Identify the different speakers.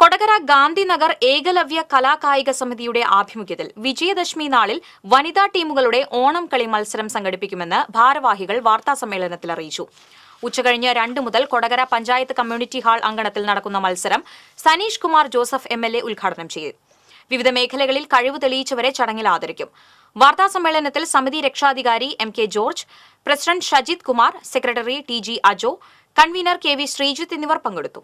Speaker 1: കൊടകര ഗാന്ധിനഗർ ഏകലവ്യ കലാകായിക സമിതിയുടെ ആഭിമുഖ്യത്തിൽ വിജയദശമി നാളിൽ വനിതാ ടീമുകളുടെ ഓണം കളി മത്സരം സംഘടിപ്പിക്കുമെന്ന് ഭാരവാഹികൾ വാർത്താസമ്മേളനത്തിൽ അറിയിച്ചു ഉച്ചകഴിഞ്ഞ് രണ്ട് മുതൽ കൊടകര പഞ്ചായത്ത് കമ്മ്യൂണിറ്റി ഹാൾ അങ്കണത്തിൽ നടക്കുന്ന മത്സരം Saneesh Kumar Joseph M L A ഉദ്ഘാടനം ചെയ്യും വിവിധ മേഖലകളിൽ കഴിവ് തെളിയിച്ചവരെ ചടങ്ങിൽ ആദരിക്കും വാർത്താസമ്മേളനത്തിൽ സമിതി രക്ഷാധികാരി M K George president Shajith Kumar secretary T G Ajo convener K V Sreejith എന്നിവർ പങ്കെടുത്തു